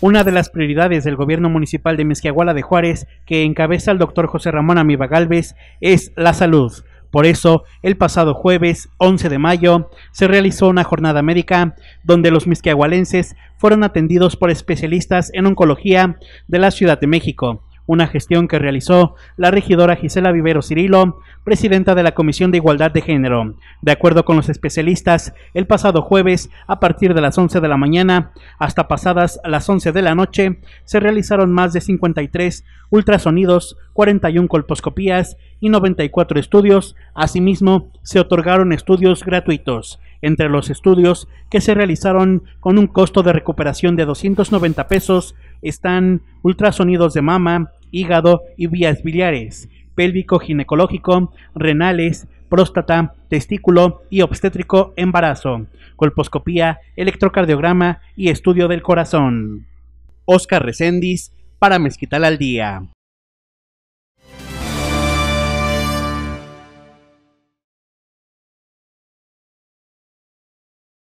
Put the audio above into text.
Una de las prioridades del gobierno municipal de Mezquiaguala de Juárez, que encabeza el doctor José Ramón Amiba Galvez, es la salud. Por eso, el pasado jueves 11 de mayo se realizó una jornada médica donde los misquiagualenses fueron atendidos por especialistas en oncología de la Ciudad de México, una gestión que realizó la regidora Gisela Vivero Cirilo, presidenta de la Comisión de Igualdad de Género. De acuerdo con los especialistas, el pasado jueves, a partir de las 11 de la mañana hasta pasadas las 11 de la noche, se realizaron más de 53 ultrasonidos, 41 colposcopías y 94 estudios. Asimismo, se otorgaron estudios gratuitos. Entre los estudios que se realizaron con un costo de recuperación de 290 pesos están ultrasonidos de mama, hígado y vías biliares, pélvico ginecológico, renales, próstata, testículo y obstétrico embarazo, colposcopía, electrocardiograma y estudio del corazón. Oscar Recendis para Mezquital al Día.